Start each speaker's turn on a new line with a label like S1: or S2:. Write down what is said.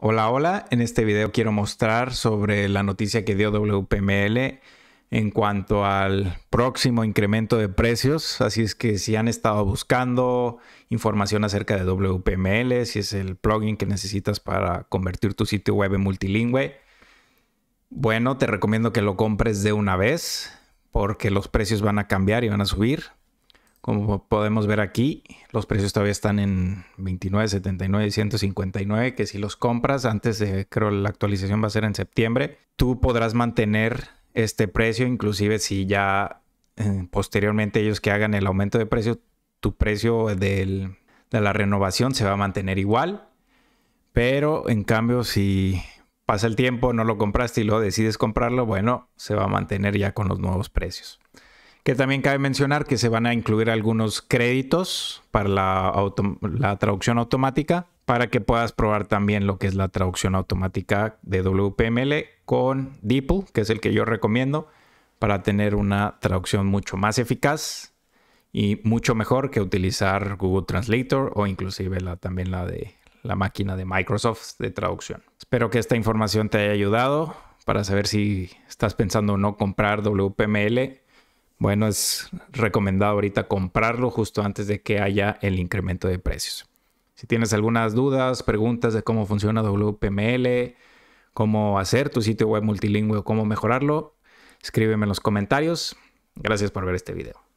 S1: Hola, hola. En este video quiero mostrar sobre la noticia que dio WPML en cuanto al próximo incremento de precios. Así es que si han estado buscando información acerca de WPML, si es el plugin que necesitas para convertir tu sitio web en multilingüe, bueno, te recomiendo que lo compres de una vez porque los precios van a cambiar y van a subir. Como podemos ver aquí, los precios todavía están en 29, 79 y 159, que si los compras antes de, creo la actualización va a ser en septiembre, tú podrás mantener este precio, inclusive si ya eh, posteriormente ellos que hagan el aumento de precio, tu precio de la renovación se va a mantener igual. Pero en cambio, si pasa el tiempo, no lo compraste y luego decides comprarlo, bueno, se va a mantener ya con los nuevos precios. Que también cabe mencionar que se van a incluir algunos créditos para la, traducción automática para que puedas probar también lo que es la traducción automática de WPML con DeepL, que es el que yo recomiendo, para tener una traducción mucho más eficaz y mucho mejor que utilizar Google Translator o inclusive la, también la de la máquina de Microsoft de traducción. Espero que esta información te haya ayudado para saber si estás pensando o no comprar WPML bueno, es recomendado ahorita comprarlo justo antes de que haya el incremento de precios. Si tienes algunas dudas, preguntas de cómo funciona WPML, cómo hacer tu sitio web multilingüe o cómo mejorarlo, escríbeme en los comentarios. Gracias por ver este video.